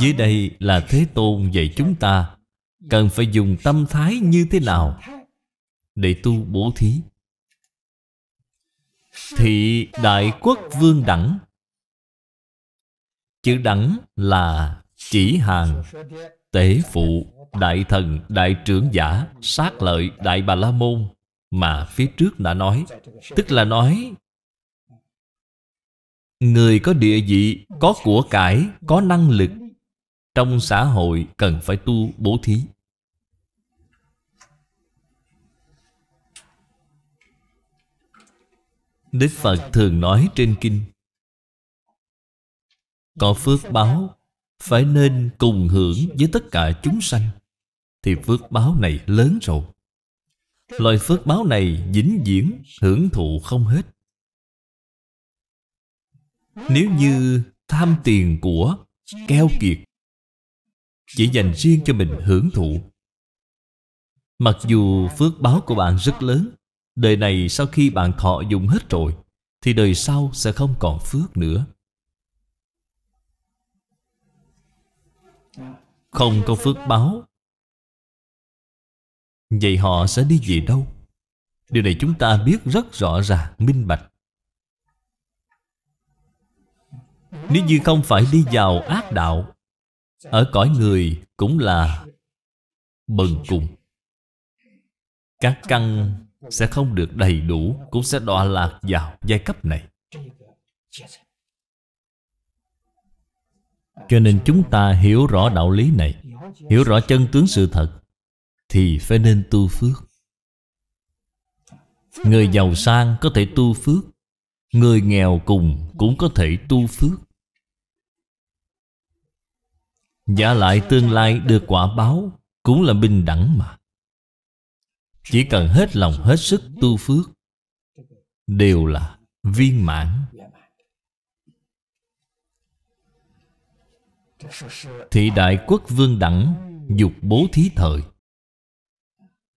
Dưới đây là Thế Tôn dạy chúng ta Cần phải dùng tâm thái như thế nào Để tu bố thí Thị Đại Quốc Vương Đẳng Chữ Đẳng là chỉ hàng Tế phụ Đại thần Đại trưởng giả Sát lợi Đại Bà La Môn Mà phía trước đã nói Tức là nói Người có địa vị Có của cải Có năng lực trong xã hội cần phải tu bố thí Đức Phật thường nói trên kinh Có phước báo Phải nên cùng hưởng với tất cả chúng sanh Thì phước báo này lớn rồi Loại phước báo này vĩnh viễn hưởng thụ không hết Nếu như tham tiền của Keo kiệt chỉ dành riêng cho mình hưởng thụ mặc dù phước báo của bạn rất lớn đời này sau khi bạn thọ dùng hết rồi thì đời sau sẽ không còn phước nữa không có phước báo vậy họ sẽ đi về đâu điều này chúng ta biết rất rõ ràng minh bạch nếu như không phải đi vào ác đạo ở cõi người cũng là bần cùng Các căn sẽ không được đầy đủ Cũng sẽ đọa lạc vào giai cấp này Cho nên chúng ta hiểu rõ đạo lý này Hiểu rõ chân tướng sự thật Thì phải nên tu phước Người giàu sang có thể tu phước Người nghèo cùng cũng có thể tu phước Giả lại tương lai được quả báo Cũng là bình đẳng mà Chỉ cần hết lòng hết sức tu phước Đều là viên mãn Thị đại quốc vương đẳng Dục bố thí thời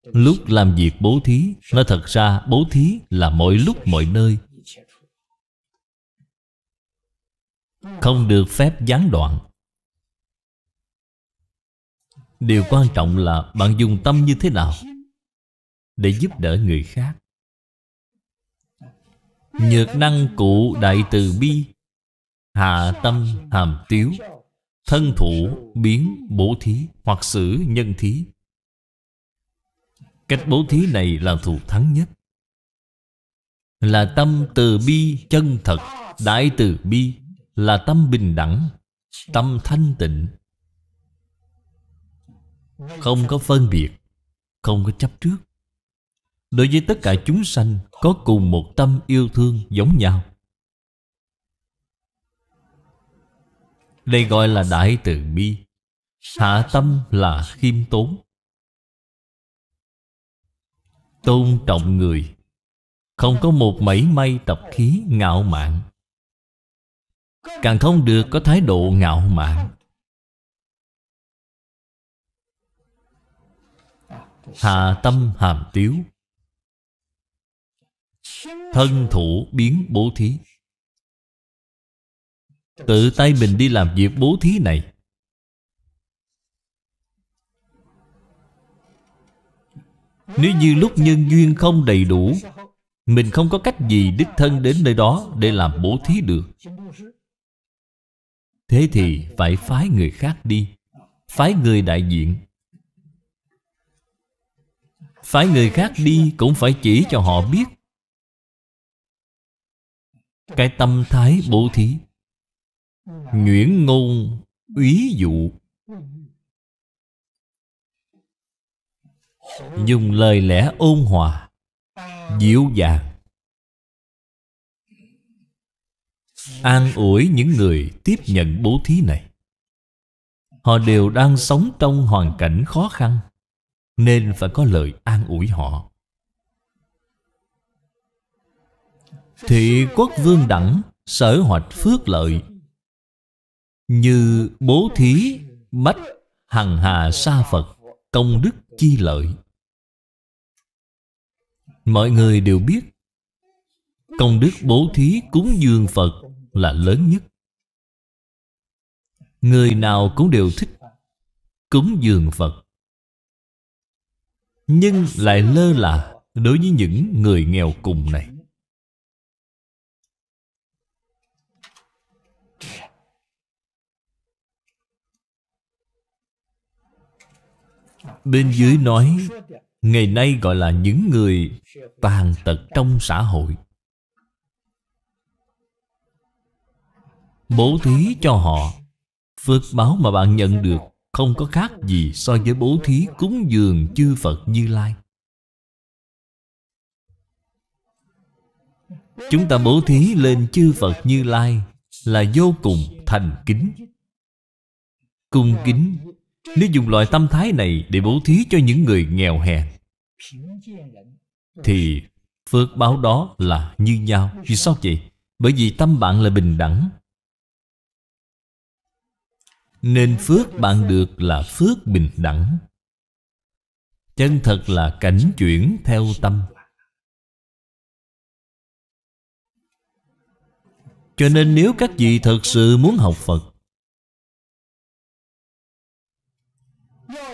Lúc làm việc bố thí Nó thật ra bố thí là mọi lúc mọi nơi Không được phép gián đoạn Điều quan trọng là bạn dùng tâm như thế nào Để giúp đỡ người khác Nhược năng cụ đại từ bi Hạ tâm hàm tiếu Thân thủ biến bố thí Hoặc xử nhân thí Cách bố thí này là thù thắng nhất Là tâm từ bi chân thật Đại từ bi là tâm bình đẳng Tâm thanh tịnh không có phân biệt Không có chấp trước Đối với tất cả chúng sanh Có cùng một tâm yêu thương giống nhau Đây gọi là đại từ bi Hạ tâm là khiêm tốn Tôn trọng người Không có một mảy may tập khí ngạo mạn Càng không được có thái độ ngạo mạn Hạ tâm hàm tiếu Thân thủ biến bố thí Tự tay mình đi làm việc bố thí này Nếu như lúc nhân duyên không đầy đủ Mình không có cách gì đích thân đến nơi đó Để làm bố thí được Thế thì phải phái người khác đi Phái người đại diện phải người khác đi cũng phải chỉ cho họ biết Cái tâm thái bố thí Nguyễn ngôn Úy dụ Dùng lời lẽ ôn hòa Dịu dàng An ủi những người tiếp nhận bố thí này Họ đều đang sống trong hoàn cảnh khó khăn nên phải có lời an ủi họ thị quốc vương đẳng sở hoạch phước lợi như bố thí bách hằng hà sa phật công đức chi lợi mọi người đều biết công đức bố thí cúng dường phật là lớn nhất người nào cũng đều thích cúng dường phật nhưng lại lơ là đối với những người nghèo cùng này bên dưới nói ngày nay gọi là những người tàn tật trong xã hội bố thí cho họ phước báo mà bạn nhận được không có khác gì so với bố thí cúng dường chư Phật Như Lai. Chúng ta bố thí lên chư Phật Như Lai là vô cùng thành kính. Cung kính, nếu dùng loại tâm thái này để bố thí cho những người nghèo hèn, thì phước báo đó là như nhau. Vì sao vậy? Bởi vì tâm bạn là bình đẳng, nên phước bạn được là phước bình đẳng chân thật là cảnh chuyển theo tâm cho nên nếu các vị thật sự muốn học phật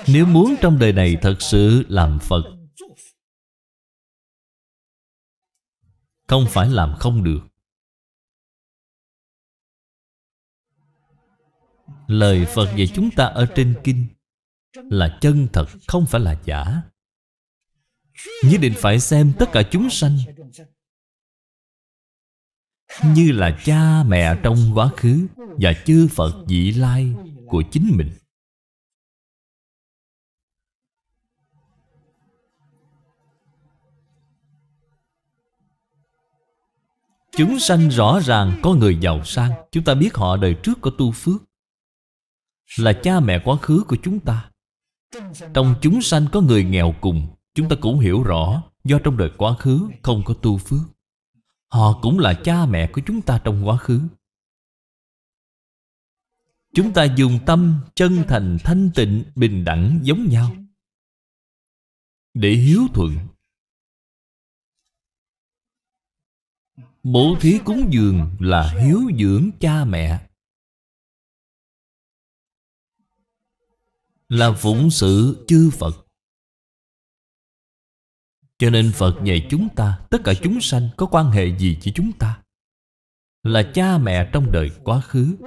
nếu muốn trong đời này thật sự làm phật không phải làm không được Lời Phật dạy chúng ta ở trên kinh Là chân thật, không phải là giả Nhất định phải xem tất cả chúng sanh Như là cha mẹ trong quá khứ Và chư Phật vị lai của chính mình Chúng sanh rõ ràng có người giàu sang Chúng ta biết họ đời trước có tu phước là cha mẹ quá khứ của chúng ta trong chúng sanh có người nghèo cùng chúng ta cũng hiểu rõ do trong đời quá khứ không có tu phước họ cũng là cha mẹ của chúng ta trong quá khứ chúng ta dùng tâm chân thành thanh tịnh bình đẳng giống nhau để hiếu thuận bố thí cúng dường là hiếu dưỡng cha mẹ là phụng sự chư Phật. Cho nên Phật dạy chúng ta, tất cả chúng sanh có quan hệ gì với chúng ta? Là cha mẹ trong đời quá khứ,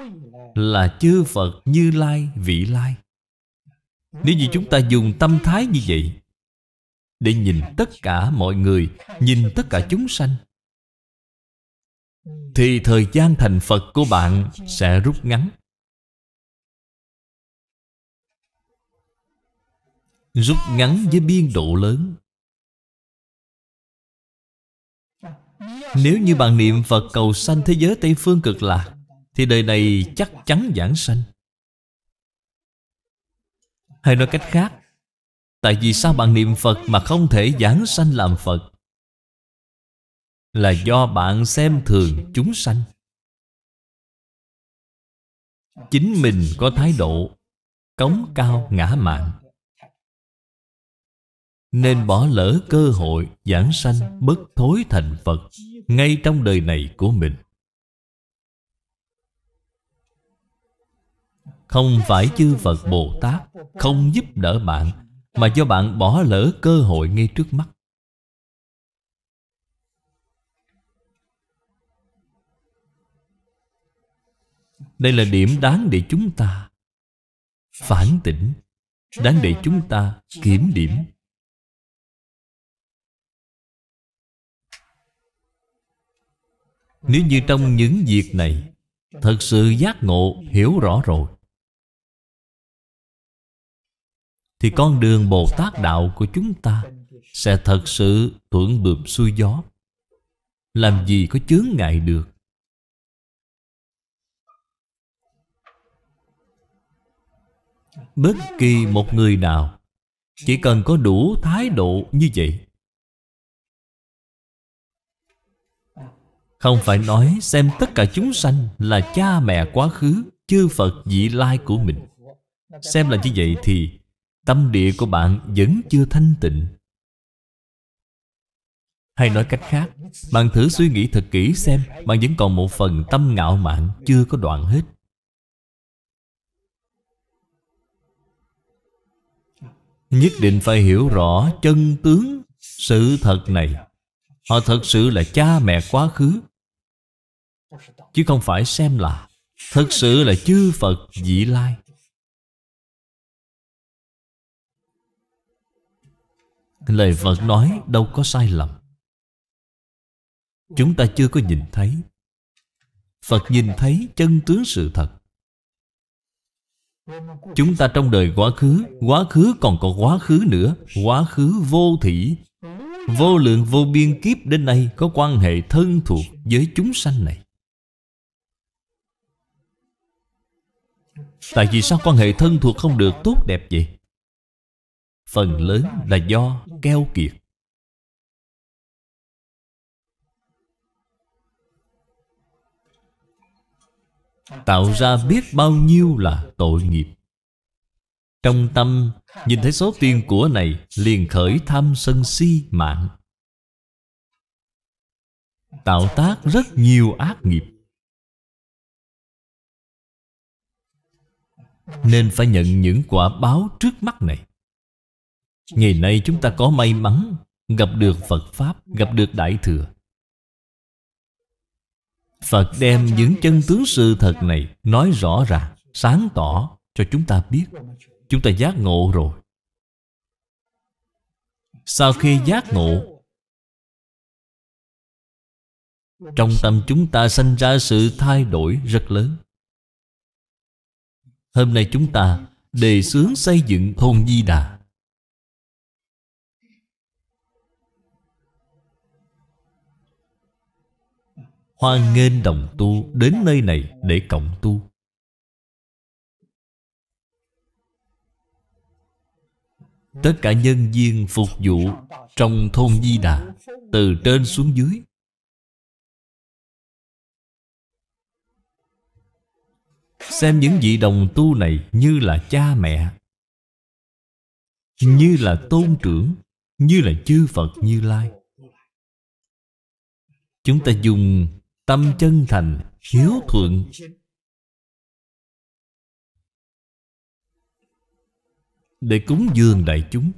là chư Phật như lai, vị lai. Nếu như chúng ta dùng tâm thái như vậy, để nhìn tất cả mọi người, nhìn tất cả chúng sanh, thì thời gian thành Phật của bạn sẽ rút ngắn. rút ngắn với biên độ lớn Nếu như bạn niệm Phật cầu sanh thế giới Tây Phương cực lạc Thì đời này chắc chắn giảng sanh Hay nói cách khác Tại vì sao bạn niệm Phật mà không thể giảng sanh làm Phật Là do bạn xem thường chúng sanh Chính mình có thái độ Cống cao ngã mạng nên bỏ lỡ cơ hội giảng sanh bất thối thành Phật ngay trong đời này của mình. Không phải chư Phật Bồ Tát không giúp đỡ bạn mà do bạn bỏ lỡ cơ hội ngay trước mắt. Đây là điểm đáng để chúng ta phản tỉnh, đáng để chúng ta kiểm điểm Nếu như trong những việc này Thật sự giác ngộ hiểu rõ rồi Thì con đường Bồ Tát Đạo của chúng ta Sẽ thật sự thuận bượm xuôi gió Làm gì có chướng ngại được Bất kỳ một người nào Chỉ cần có đủ thái độ như vậy Không phải nói xem tất cả chúng sanh là cha mẹ quá khứ, chư Phật vị lai của mình. Xem là như vậy thì tâm địa của bạn vẫn chưa thanh tịnh. Hay nói cách khác, bạn thử suy nghĩ thật kỹ xem bạn vẫn còn một phần tâm ngạo mạn chưa có đoạn hết. Nhất định phải hiểu rõ chân tướng sự thật này Họ thật sự là cha mẹ quá khứ chứ không phải xem là thật sự là chư phật dị lai lời phật nói đâu có sai lầm chúng ta chưa có nhìn thấy phật nhìn thấy chân tướng sự thật chúng ta trong đời quá khứ quá khứ còn có quá khứ nữa quá khứ vô thỉ vô lượng vô biên kiếp đến nay có quan hệ thân thuộc với chúng sanh này Tại vì sao quan hệ thân thuộc không được tốt đẹp vậy? Phần lớn là do keo kiệt Tạo ra biết bao nhiêu là tội nghiệp Trong tâm Nhìn thấy số tiền của này Liền khởi tham sân si mạng Tạo tác rất nhiều ác nghiệp Nên phải nhận những quả báo trước mắt này Ngày nay chúng ta có may mắn Gặp được Phật Pháp Gặp được Đại Thừa Phật đem những chân tướng sự thật này Nói rõ ràng Sáng tỏ cho chúng ta biết Chúng ta giác ngộ rồi Sau khi giác ngộ Trong tâm chúng ta sinh ra sự thay đổi rất lớn Hôm nay chúng ta đề xướng xây dựng thôn Di Đà Hoan nghênh đồng tu đến nơi này để cộng tu Tất cả nhân viên phục vụ trong thôn Di Đà Từ trên xuống dưới Xem những vị đồng tu này như là cha mẹ Như là tôn trưởng Như là chư Phật Như Lai Chúng ta dùng tâm chân thành Hiếu thuận Để cúng dường đại chúng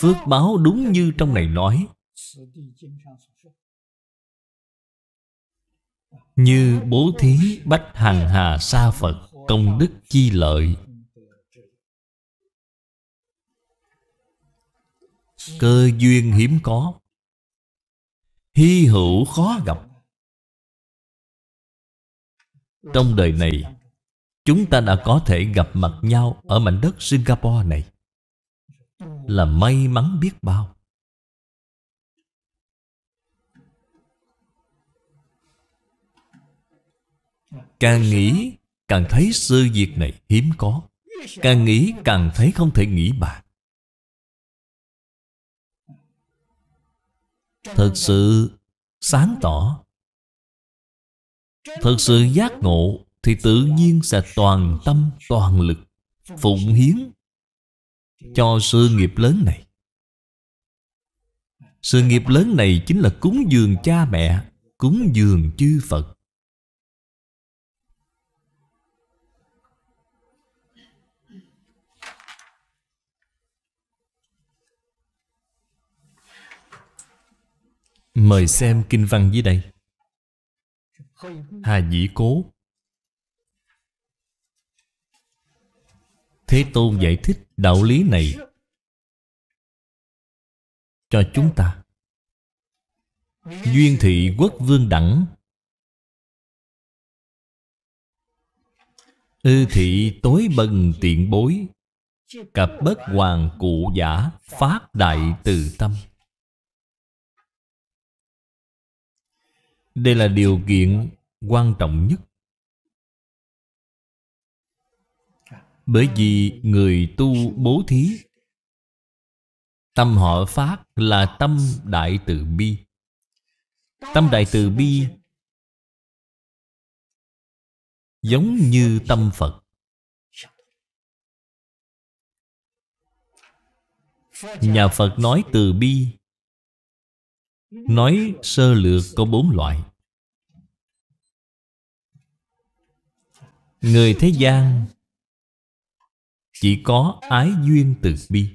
Phước báo đúng như trong này nói như bố thí bách hàng hà sa Phật Công đức chi lợi Cơ duyên hiếm có Hy hữu khó gặp Trong đời này Chúng ta đã có thể gặp mặt nhau Ở mảnh đất Singapore này Là may mắn biết bao Càng nghĩ càng thấy sư việc này hiếm có Càng nghĩ càng thấy không thể nghĩ bạc. Thật sự sáng tỏ Thật sự giác ngộ Thì tự nhiên sẽ toàn tâm toàn lực Phụng hiến Cho sự nghiệp lớn này Sự nghiệp lớn này chính là cúng dường cha mẹ Cúng dường chư Phật Mời xem kinh văn dưới đây Hà Dĩ Cố Thế Tôn giải thích đạo lý này cho chúng ta Duyên thị quốc vương đẳng Ư thị tối bần tiện bối Cặp bất hoàng cụ giả Phát đại từ tâm đây là điều kiện quan trọng nhất bởi vì người tu bố thí tâm họ phát là tâm đại từ bi tâm đại từ bi giống như tâm phật nhà phật nói từ bi Nói sơ lược có bốn loại Người thế gian Chỉ có ái duyên từ bi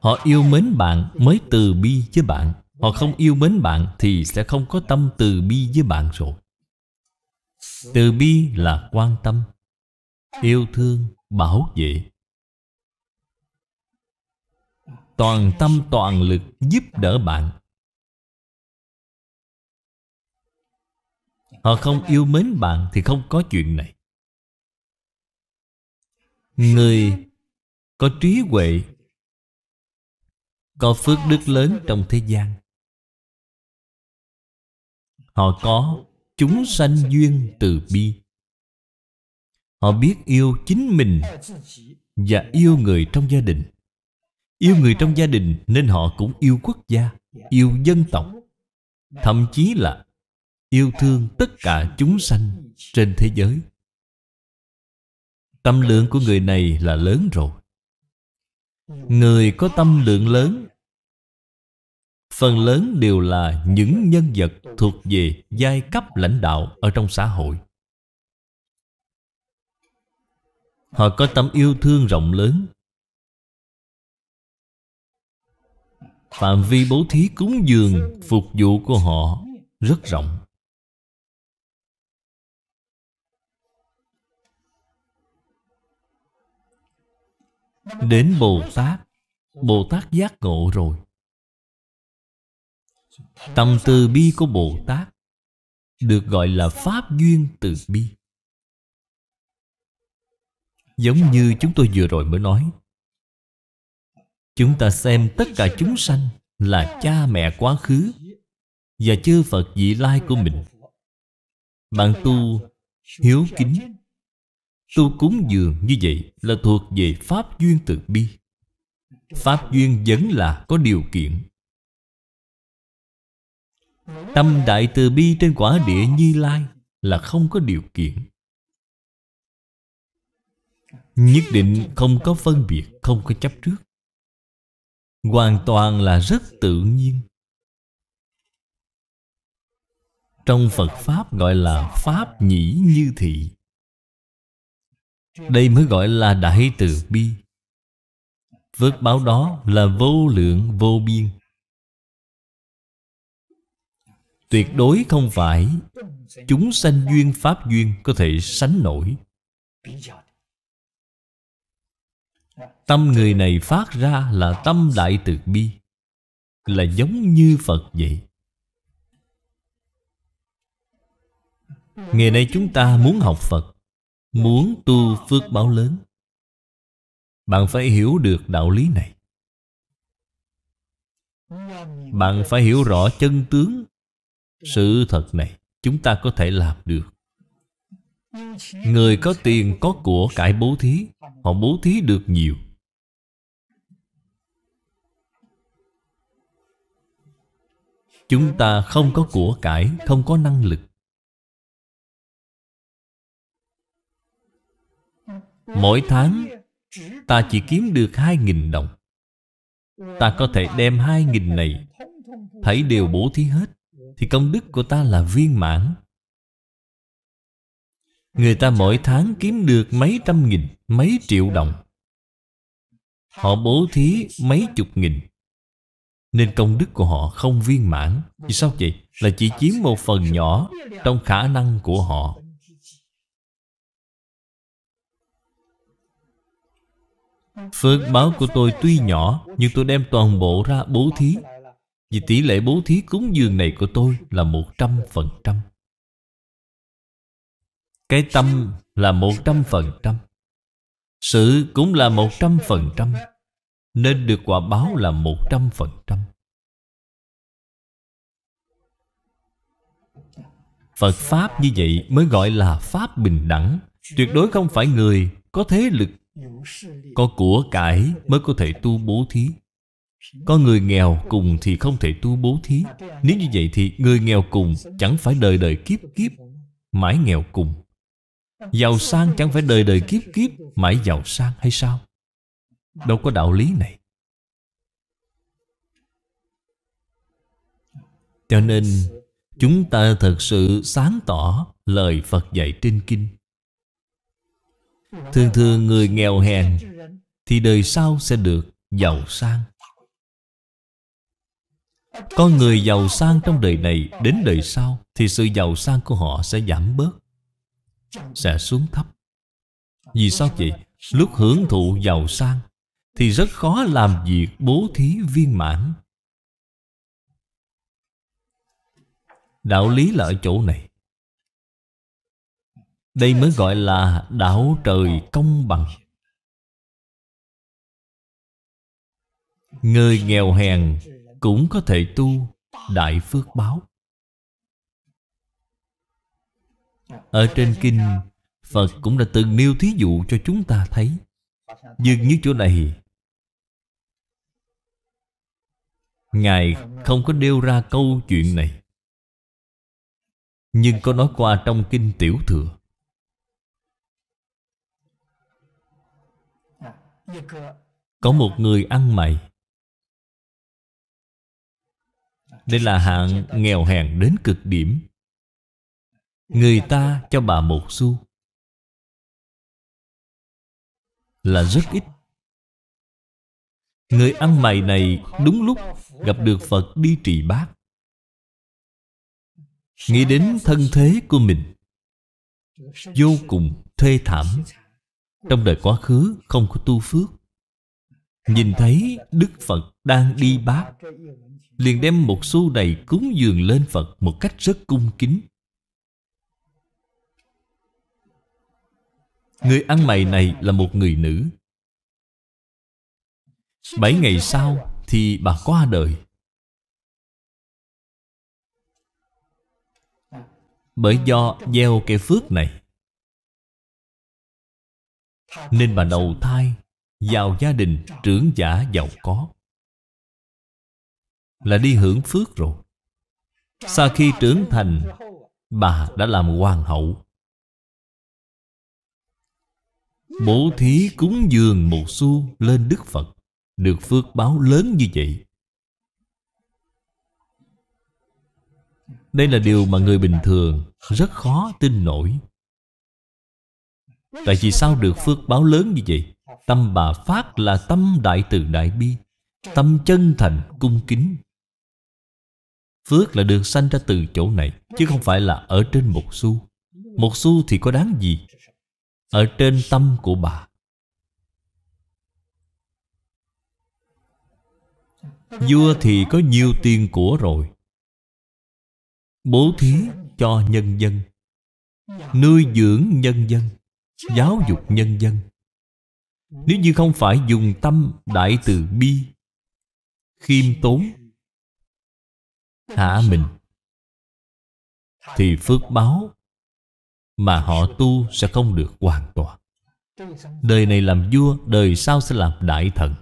Họ yêu mến bạn mới từ bi với bạn Họ không yêu mến bạn thì sẽ không có tâm từ bi với bạn rồi Từ bi là quan tâm Yêu thương, bảo vệ toàn tâm toàn lực giúp đỡ bạn họ không yêu mến bạn thì không có chuyện này người có trí huệ có phước đức lớn trong thế gian họ có chúng sanh duyên từ bi họ biết yêu chính mình và yêu người trong gia đình Yêu người trong gia đình nên họ cũng yêu quốc gia Yêu dân tộc Thậm chí là yêu thương tất cả chúng sanh trên thế giới Tâm lượng của người này là lớn rồi Người có tâm lượng lớn Phần lớn đều là những nhân vật thuộc về giai cấp lãnh đạo ở trong xã hội Họ có tâm yêu thương rộng lớn Phạm vi bố thí cúng dường Phục vụ của họ rất rộng Đến Bồ Tát Bồ Tát giác ngộ rồi Tâm từ bi của Bồ Tát Được gọi là Pháp duyên từ bi Giống như chúng tôi vừa rồi mới nói Chúng ta xem tất cả chúng sanh là cha mẹ quá khứ và chư Phật vị lai của mình. Bạn tu hiếu kính, tu cúng dường như vậy là thuộc về Pháp duyên từ bi. Pháp duyên vẫn là có điều kiện. Tâm đại từ bi trên quả địa Như Lai là không có điều kiện. Nhất định không có phân biệt, không có chấp trước hoàn toàn là rất tự nhiên trong phật pháp gọi là pháp nhĩ như thị đây mới gọi là đại từ bi Phước báo đó là vô lượng vô biên Tuyệt đối không phải Chúng sanh duyên pháp duyên có thể sánh nổi Tâm người này phát ra là tâm đại từ bi Là giống như Phật vậy Ngày nay chúng ta muốn học Phật Muốn tu phước báo lớn Bạn phải hiểu được đạo lý này Bạn phải hiểu rõ chân tướng Sự thật này Chúng ta có thể làm được Người có tiền có của cải bố thí Họ bố thí được nhiều Chúng ta không có của cải Không có năng lực Mỗi tháng Ta chỉ kiếm được 2.000 đồng Ta có thể đem 2.000 này Thấy đều bố thí hết Thì công đức của ta là viên mãn Người ta mỗi tháng kiếm được mấy trăm nghìn, mấy triệu đồng Họ bố thí mấy chục nghìn Nên công đức của họ không viên mãn Vì sao vậy? Là chỉ chiếm một phần nhỏ trong khả năng của họ Phước báo của tôi tuy nhỏ Nhưng tôi đem toàn bộ ra bố thí Vì tỷ lệ bố thí cúng dường này của tôi là một trăm phần trăm. Cái tâm là một trăm phần trăm Sự cũng là một trăm phần trăm Nên được quả báo là một trăm phần trăm Phật Pháp như vậy mới gọi là Pháp bình đẳng Tuyệt đối không phải người có thế lực Có của cải mới có thể tu bố thí Có người nghèo cùng thì không thể tu bố thí Nếu như vậy thì người nghèo cùng chẳng phải đời đời kiếp kiếp Mãi nghèo cùng Giàu sang chẳng phải đời đời kiếp kiếp Mãi giàu sang hay sao Đâu có đạo lý này Cho nên Chúng ta thật sự sáng tỏ Lời Phật dạy trên kinh Thường thường người nghèo hèn Thì đời sau sẽ được giàu sang Con người giàu sang trong đời này Đến đời sau Thì sự giàu sang của họ sẽ giảm bớt sẽ xuống thấp Vì sao vậy? Lúc hưởng thụ giàu sang Thì rất khó làm việc bố thí viên mãn Đạo lý là ở chỗ này Đây mới gọi là đạo trời công bằng Người nghèo hèn cũng có thể tu Đại Phước Báo Ở trên kinh Phật cũng đã từng nêu thí dụ cho chúng ta thấy Dường như chỗ này Ngài không có nêu ra câu chuyện này Nhưng có nói qua trong kinh tiểu thừa Có một người ăn mày Đây là hạng nghèo hèn đến cực điểm Người ta cho bà một xu Là rất ít Người ăn mày này đúng lúc gặp được Phật đi trì bác Nghĩ đến thân thế của mình Vô cùng thê thảm Trong đời quá khứ không có tu phước Nhìn thấy Đức Phật đang đi bác Liền đem một xu này cúng dường lên Phật Một cách rất cung kính Người ăn mày này là một người nữ Bảy ngày sau thì bà qua đời Bởi do gieo cái phước này Nên bà đầu thai Vào gia đình trưởng giả giàu có Là đi hưởng phước rồi Sau khi trưởng thành Bà đã làm hoàng hậu Bố thí cúng dường một xu lên Đức Phật Được phước báo lớn như vậy Đây là điều mà người bình thường rất khó tin nổi Tại vì sao được phước báo lớn như vậy? Tâm bà Phát là tâm đại từ đại bi Tâm chân thành cung kính Phước là được sanh ra từ chỗ này Chứ không phải là ở trên một xu Một xu thì có đáng gì ở trên tâm của bà vua thì có nhiều tiền của rồi bố thí cho nhân dân nuôi dưỡng nhân dân giáo dục nhân dân nếu như không phải dùng tâm đại từ bi khiêm tốn hạ mình thì phước báo mà họ tu sẽ không được hoàn toàn đời này làm vua đời sau sẽ làm đại thần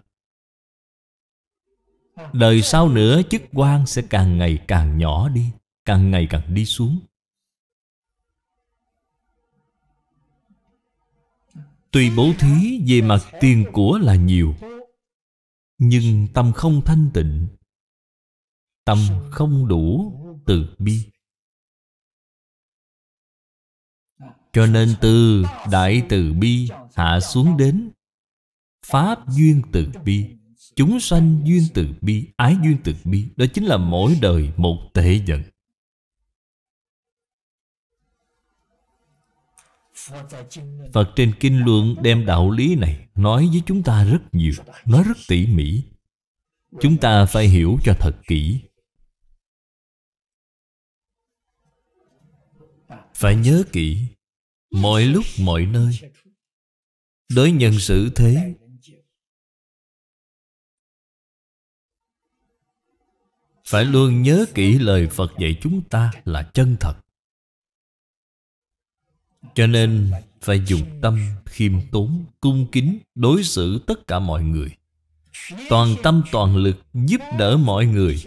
đời sau nữa chức quan sẽ càng ngày càng nhỏ đi càng ngày càng đi xuống Tuy bố thí về mặt tiền của là nhiều Nhưng tâm không thanh tịnh Tâm không đủ từ bi Cho nên từ Đại Từ Bi hạ xuống đến Pháp duyên từ bi Chúng sanh duyên từ bi Ái duyên từ bi Đó chính là mỗi đời một tệ giận Phật trên kinh luận đem đạo lý này Nói với chúng ta rất nhiều Nói rất tỉ mỉ Chúng ta phải hiểu cho thật kỹ Phải nhớ kỹ mọi lúc mọi nơi đối nhân xử thế phải luôn nhớ kỹ lời phật dạy chúng ta là chân thật cho nên phải dùng tâm khiêm tốn cung kính đối xử tất cả mọi người toàn tâm toàn lực giúp đỡ mọi người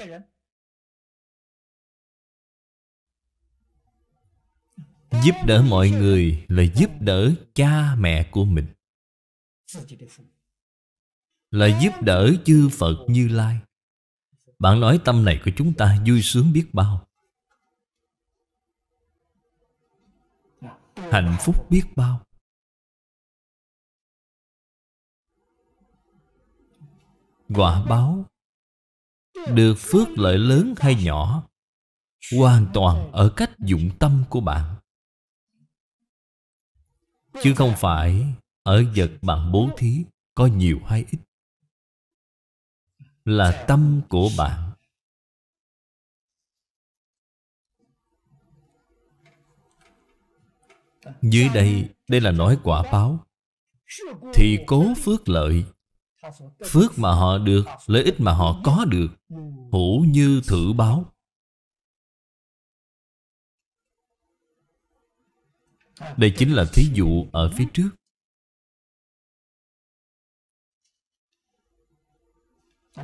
giúp đỡ mọi người là giúp đỡ cha mẹ của mình là giúp đỡ chư phật như lai bạn nói tâm này của chúng ta vui sướng biết bao hạnh phúc biết bao quả báo được phước lợi lớn hay nhỏ hoàn toàn ở cách dụng tâm của bạn chứ không phải ở vật bạn bố thí có nhiều hay ít là tâm của bạn dưới đây đây là nói quả báo thì cố phước lợi phước mà họ được lợi ích mà họ có được hữu như thử báo Đây chính là thí dụ ở phía trước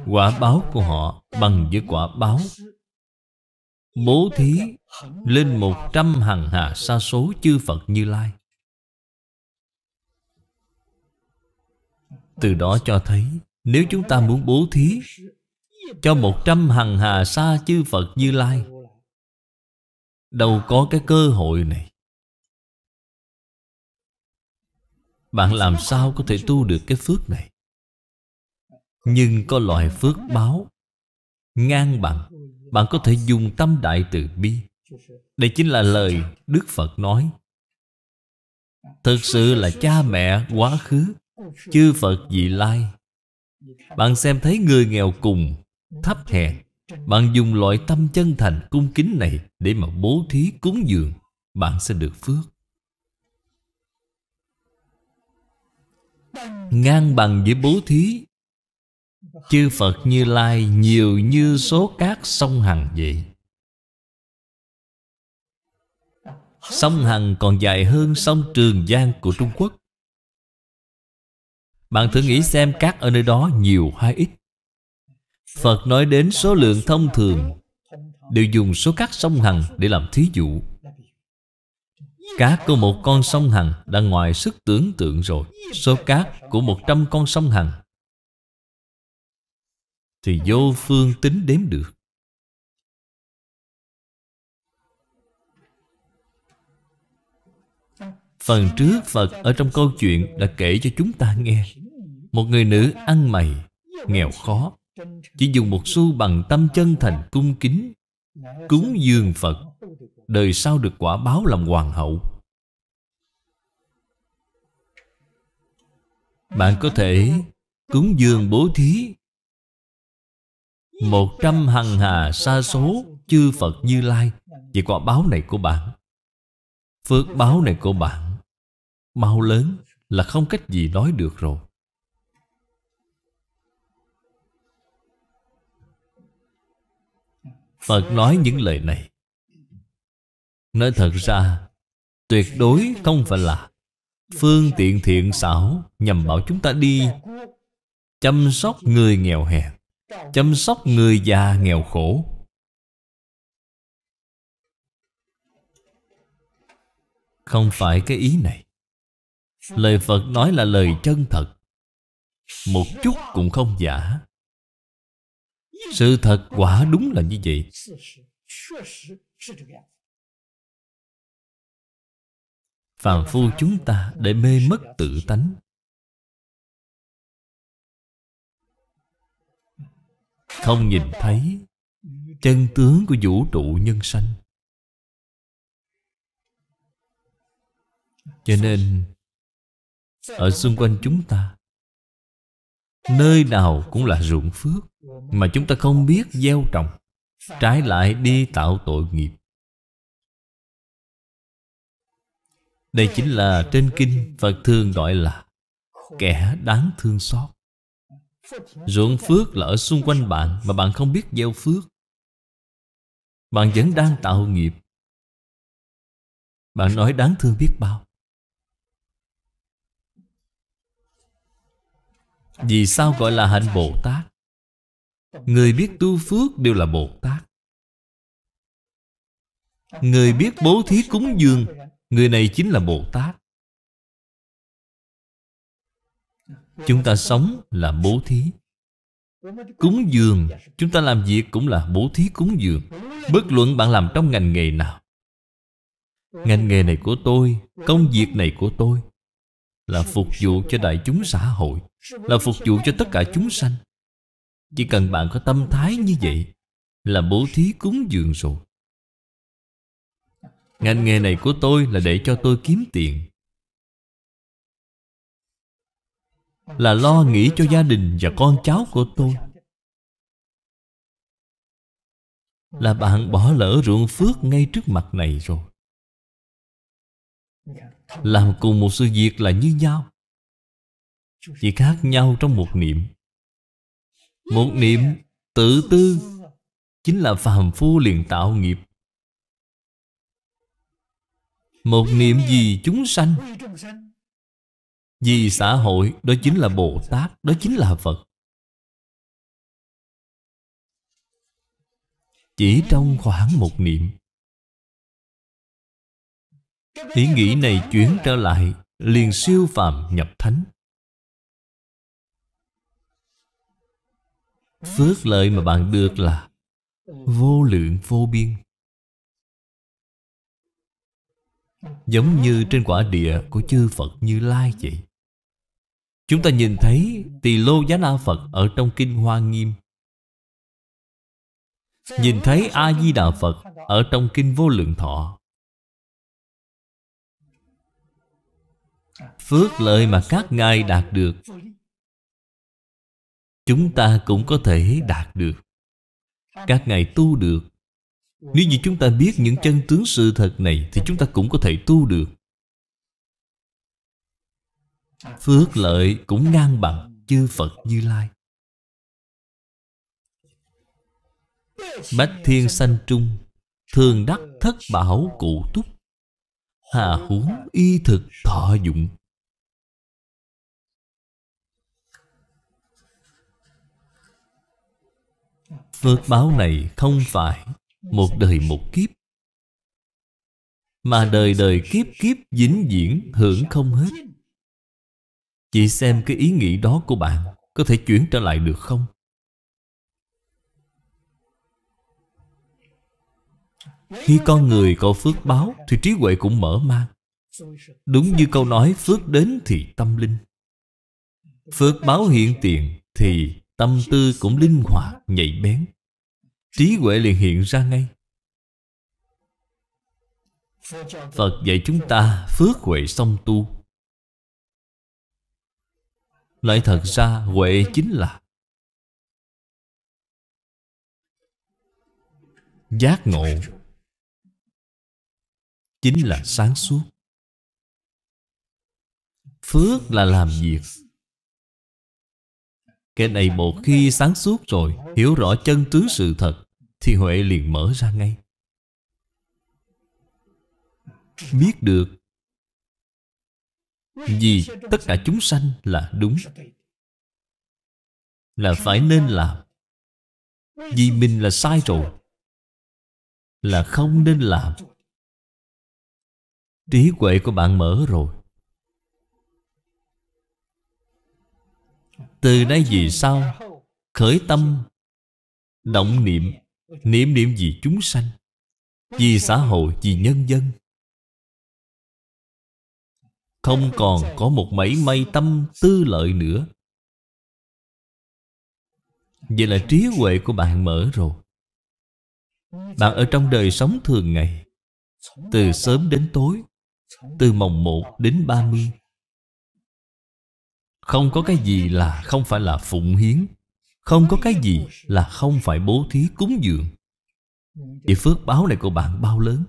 Quả báo của họ bằng với quả báo Bố thí lên một trăm hàng hà sa số chư Phật Như Lai Từ đó cho thấy Nếu chúng ta muốn bố thí Cho một trăm hàng hà sa chư Phật Như Lai Đâu có cái cơ hội này Bạn làm sao có thể tu được cái phước này Nhưng có loại phước báo Ngang bằng Bạn có thể dùng tâm đại từ bi Đây chính là lời Đức Phật nói Thực sự là cha mẹ quá khứ Chư Phật dị lai Bạn xem thấy người nghèo cùng Thấp hèn Bạn dùng loại tâm chân thành cung kính này Để mà bố thí cúng dường Bạn sẽ được phước ngang bằng với bố thí chư phật như lai nhiều như số cát sông hằng vậy sông hằng còn dài hơn sông trường giang của trung quốc bạn thử nghĩ xem cát ở nơi đó nhiều hay ít phật nói đến số lượng thông thường đều dùng số cát sông hằng để làm thí dụ Cát của một con sông Hằng đã ngoài sức tưởng tượng rồi. Số cát của một trăm con sông Hằng thì vô phương tính đếm được. Phần trước Phật ở trong câu chuyện đã kể cho chúng ta nghe Một người nữ ăn mày, nghèo khó Chỉ dùng một xu bằng tâm chân thành cung kính Cúng dường Phật đời sau được quả báo làm hoàng hậu. Bạn có thể cúng dường bố thí một trăm hằng hà sa số chư Phật Như Lai Vì quả báo này của bạn Phước báo này của bạn Mau lớn là không cách gì nói được rồi Phật nói những lời này Nói thật ra Tuyệt đối không phải là Phương tiện thiện xảo Nhằm bảo chúng ta đi Chăm sóc người nghèo hèn Chăm sóc người già nghèo khổ Không phải cái ý này Lời Phật nói là lời chân thật Một chút cũng không giả Sự thật quả đúng là như vậy phàm phu chúng ta để mê mất tự tánh không nhìn thấy chân tướng của vũ trụ nhân sanh cho nên ở xung quanh chúng ta nơi nào cũng là ruộng phước mà chúng ta không biết gieo trồng trái lại đi tạo tội nghiệp Đây chính là trên kinh Phật thường gọi là Kẻ đáng thương xót Ruộng phước là ở xung quanh bạn Mà bạn không biết gieo phước Bạn vẫn đang tạo nghiệp Bạn nói đáng thương biết bao Vì sao gọi là hạnh Bồ Tát Người biết tu phước đều là Bồ Tát Người biết bố thí cúng dường Người này chính là Bồ Tát Chúng ta sống là bố thí Cúng dường Chúng ta làm việc cũng là bố thí cúng dường Bất luận bạn làm trong ngành nghề nào Ngành nghề này của tôi Công việc này của tôi Là phục vụ cho đại chúng xã hội Là phục vụ cho tất cả chúng sanh Chỉ cần bạn có tâm thái như vậy Là bố thí cúng dường rồi Ngành nghề này của tôi là để cho tôi kiếm tiền Là lo nghĩ cho gia đình và con cháu của tôi Là bạn bỏ lỡ ruộng phước ngay trước mặt này rồi Làm cùng một sự việc là như nhau Chỉ khác nhau trong một niệm Một niệm tự tư Chính là phàm phu liền tạo nghiệp một niệm gì chúng sanh Vì xã hội Đó chính là Bồ Tát Đó chính là Phật Chỉ trong khoảng một niệm Ý nghĩ này chuyển trở lại Liền siêu phàm nhập thánh Phước lợi mà bạn được là Vô lượng vô biên Giống như trên quả địa của chư Phật Như Lai vậy Chúng ta nhìn thấy Tỳ Lô Giá La Phật ở trong Kinh Hoa Nghiêm Nhìn thấy A-di-đà Phật ở trong Kinh Vô Lượng Thọ Phước lợi mà các ngài đạt được Chúng ta cũng có thể đạt được Các ngài tu được nếu như chúng ta biết những chân tướng sự thật này Thì chúng ta cũng có thể tu được Phước lợi cũng ngang bằng chư Phật Như Lai Bách thiên sanh trung Thường đắc thất bảo cụ túc Hà huống y thực thọ dụng Phước báo này không phải một đời một kiếp mà đời đời kiếp kiếp dính diễn hưởng không hết chị xem cái ý nghĩ đó của bạn có thể chuyển trở lại được không khi con người có phước báo thì trí huệ cũng mở mang đúng như câu nói phước đến thì tâm linh phước báo hiện tiền thì tâm tư cũng linh hoạt nhạy bén trí huệ liền hiện ra ngay Phật dạy chúng ta phước huệ song tu Lại thật ra huệ chính là Giác ngộ Chính là sáng suốt Phước là làm việc cái này một khi sáng suốt rồi Hiểu rõ chân tướng sự thật Thì Huệ liền mở ra ngay Biết được Vì tất cả chúng sanh là đúng Là phải nên làm Vì mình là sai rồi Là không nên làm Trí huệ của bạn mở rồi Từ nay vì sao Khởi tâm Động niệm Niệm niệm vì chúng sanh Vì xã hội, vì nhân dân Không còn có một mảy may tâm tư lợi nữa Vậy là trí huệ của bạn mở rồi Bạn ở trong đời sống thường ngày Từ sớm đến tối Từ mồng 1 đến 30 không có cái gì là không phải là phụng hiến Không có cái gì là không phải bố thí cúng dường Vậy phước báo này của bạn bao lớn?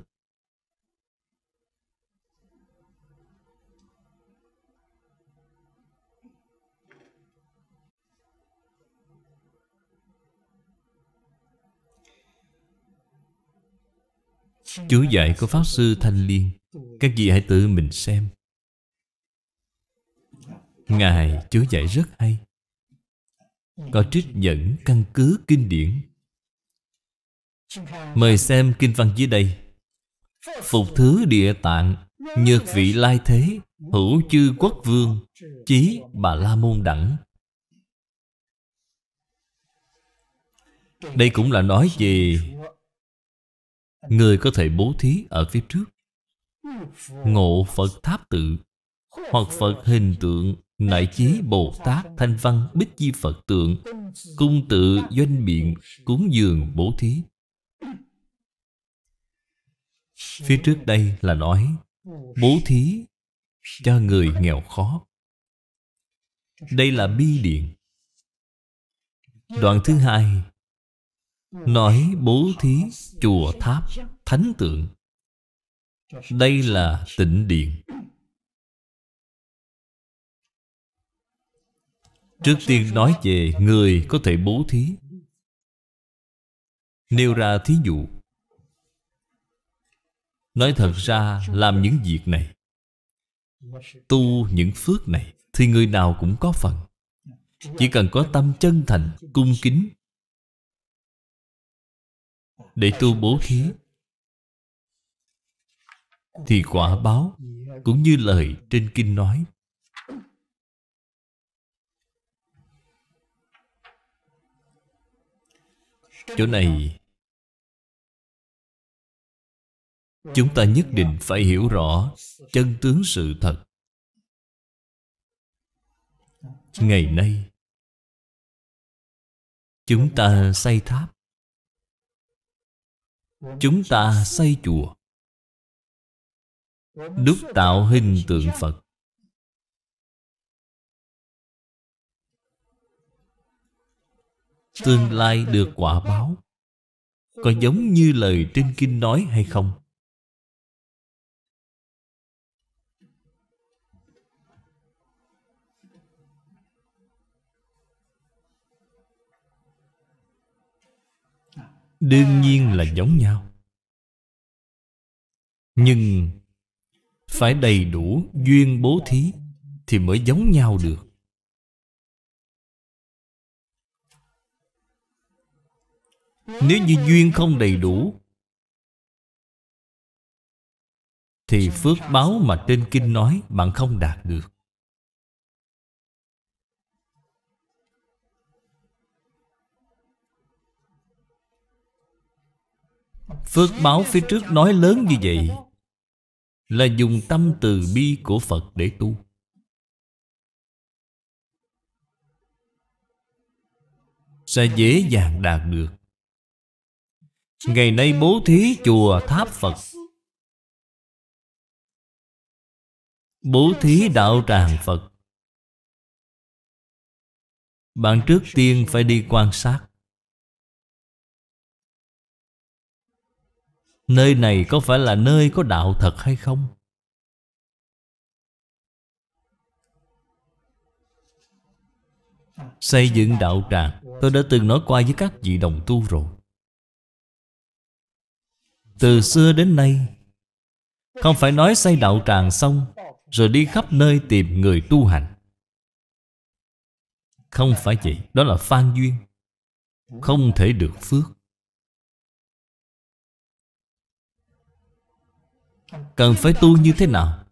Chú dạy của Pháp Sư Thanh Liên Các vị hãy tự mình xem Ngài chứa dạy rất hay Có trích dẫn căn cứ kinh điển Mời xem kinh văn dưới đây Phục thứ địa tạng Nhược vị lai thế Hữu chư quốc vương Chí bà la môn đẳng Đây cũng là nói về Người có thể bố thí ở phía trước Ngộ Phật tháp tự Hoặc Phật hình tượng Nại chí Bồ Tát Thanh Văn Bích Di Phật Tượng Cung tự doanh biện Cúng dường bố thí Phía trước đây là nói Bố thí cho người nghèo khó Đây là bi điện Đoạn thứ hai Nói bố thí chùa tháp thánh tượng Đây là tịnh điện Trước tiên nói về người có thể bố thí Nêu ra thí dụ Nói thật ra làm những việc này Tu những phước này Thì người nào cũng có phần Chỉ cần có tâm chân thành Cung kính Để tu bố thí Thì quả báo Cũng như lời trên kinh nói Chỗ này Chúng ta nhất định phải hiểu rõ Chân tướng sự thật Ngày nay Chúng ta xây tháp Chúng ta xây chùa Đúc tạo hình tượng Phật tương lai được quả báo có giống như lời trên kinh nói hay không đương nhiên là giống nhau nhưng phải đầy đủ duyên bố thí thì mới giống nhau được Nếu như duyên không đầy đủ Thì phước báo mà trên kinh nói Bạn không đạt được Phước báo phía trước nói lớn như vậy Là dùng tâm từ bi của Phật để tu Sẽ dễ dàng đạt được Ngày nay bố thí chùa tháp Phật Bố thí đạo tràng Phật Bạn trước tiên phải đi quan sát Nơi này có phải là nơi có đạo thật hay không? Xây dựng đạo tràng Tôi đã từng nói qua với các vị đồng tu rồi từ xưa đến nay Không phải nói xây đạo tràng xong Rồi đi khắp nơi tìm người tu hành Không phải vậy Đó là phan duyên Không thể được phước Cần phải tu như thế nào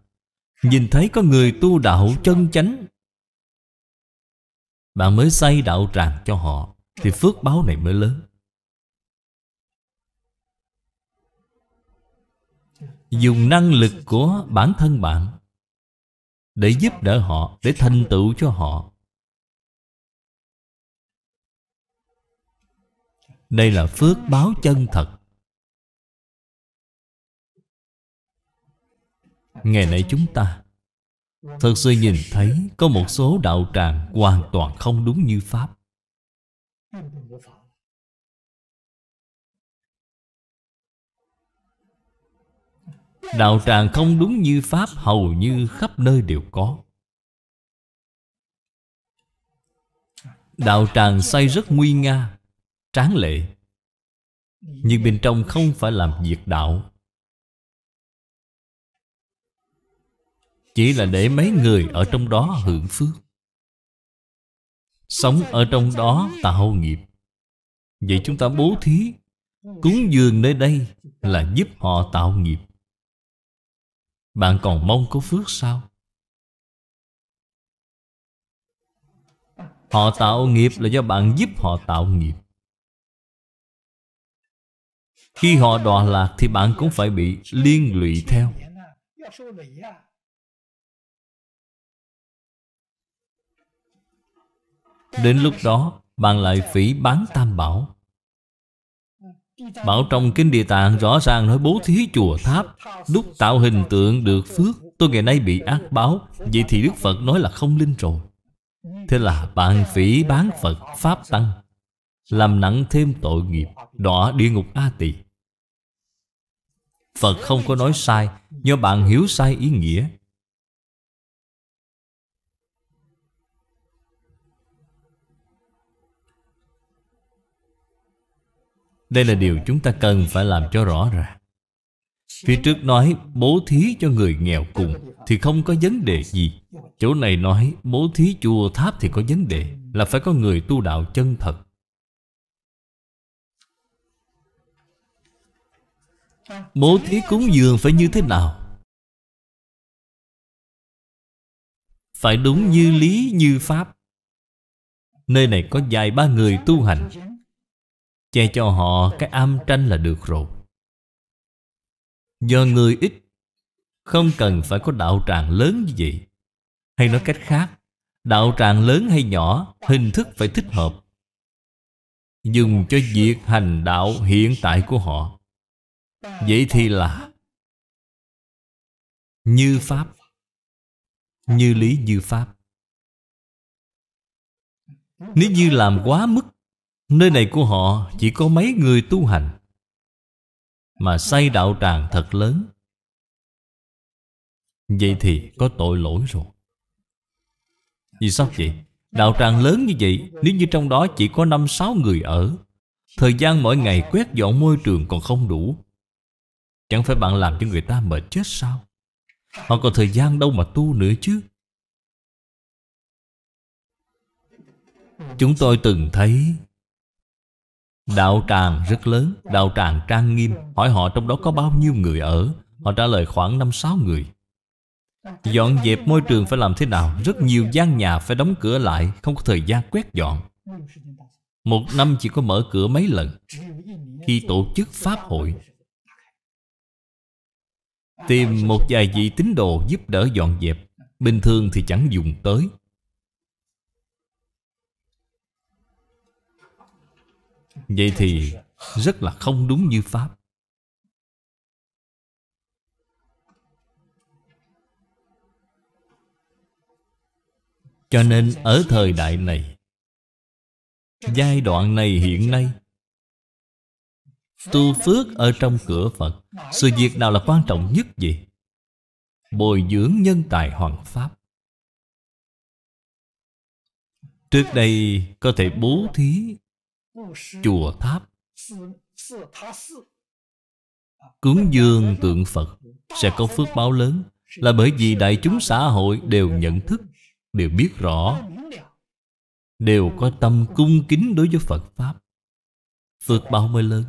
Nhìn thấy có người tu đạo chân chánh Bạn mới xây đạo tràng cho họ Thì phước báo này mới lớn dùng năng lực của bản thân bạn để giúp đỡ họ để thành tựu cho họ đây là phước báo chân thật ngày nay chúng ta thật sự nhìn thấy có một số đạo tràng hoàn toàn không đúng như pháp Đạo tràng không đúng như Pháp hầu như khắp nơi đều có Đạo tràng xây rất nguy nga Tráng lệ Nhưng bên trong không phải làm việc đạo Chỉ là để mấy người ở trong đó hưởng phước Sống ở trong đó tạo nghiệp Vậy chúng ta bố thí Cúng dường nơi đây là giúp họ tạo nghiệp bạn còn mong có phước sao? Họ tạo nghiệp là do bạn giúp họ tạo nghiệp Khi họ đọa lạc thì bạn cũng phải bị liên lụy theo Đến lúc đó bạn lại phỉ bán tam bảo Bảo trong Kinh Địa Tạng rõ ràng nói bố thí chùa tháp Lúc tạo hình tượng được phước Tôi ngày nay bị ác báo Vậy thì Đức Phật nói là không linh rồi Thế là bạn phỉ bán Phật Pháp Tăng Làm nặng thêm tội nghiệp Đọa địa ngục A Tỳ Phật không có nói sai Do bạn hiểu sai ý nghĩa Đây là điều chúng ta cần phải làm cho rõ ràng Phía trước nói bố thí cho người nghèo cùng Thì không có vấn đề gì Chỗ này nói bố thí chùa tháp thì có vấn đề Là phải có người tu đạo chân thật Bố thí cúng dường phải như thế nào? Phải đúng như lý như pháp Nơi này có vài ba người tu hành Che cho họ cái âm tranh là được rồi Do người ít Không cần phải có đạo tràng lớn như vậy Hay nói cách khác Đạo tràng lớn hay nhỏ Hình thức phải thích hợp Dùng cho việc hành đạo hiện tại của họ Vậy thì là Như Pháp Như lý như Pháp Nếu như làm quá mức Nơi này của họ chỉ có mấy người tu hành Mà xây đạo tràng thật lớn Vậy thì có tội lỗi rồi Vì sao vậy? Đạo tràng lớn như vậy Nếu như trong đó chỉ có 5-6 người ở Thời gian mỗi ngày quét dọn môi trường còn không đủ Chẳng phải bạn làm cho người ta mệt chết sao Họ còn thời gian đâu mà tu nữa chứ Chúng tôi từng thấy Đạo tràng rất lớn Đạo tràng trang nghiêm Hỏi họ trong đó có bao nhiêu người ở Họ trả lời khoảng 5-6 người Dọn dẹp môi trường phải làm thế nào Rất nhiều gian nhà phải đóng cửa lại Không có thời gian quét dọn Một năm chỉ có mở cửa mấy lần Khi tổ chức pháp hội Tìm một vài vị tín đồ giúp đỡ dọn dẹp Bình thường thì chẳng dùng tới Vậy thì rất là không đúng như Pháp Cho nên ở thời đại này Giai đoạn này hiện nay Tu phước ở trong cửa Phật Sự việc nào là quan trọng nhất gì? Bồi dưỡng nhân tài hoàng Pháp Trước đây có thể bố thí chùa tháp à, cúng dường tượng phật sẽ có phước báo lớn là bởi vì đại chúng xã hội đều nhận thức đều biết rõ đều có tâm cung kính đối với phật pháp phước báo mới lớn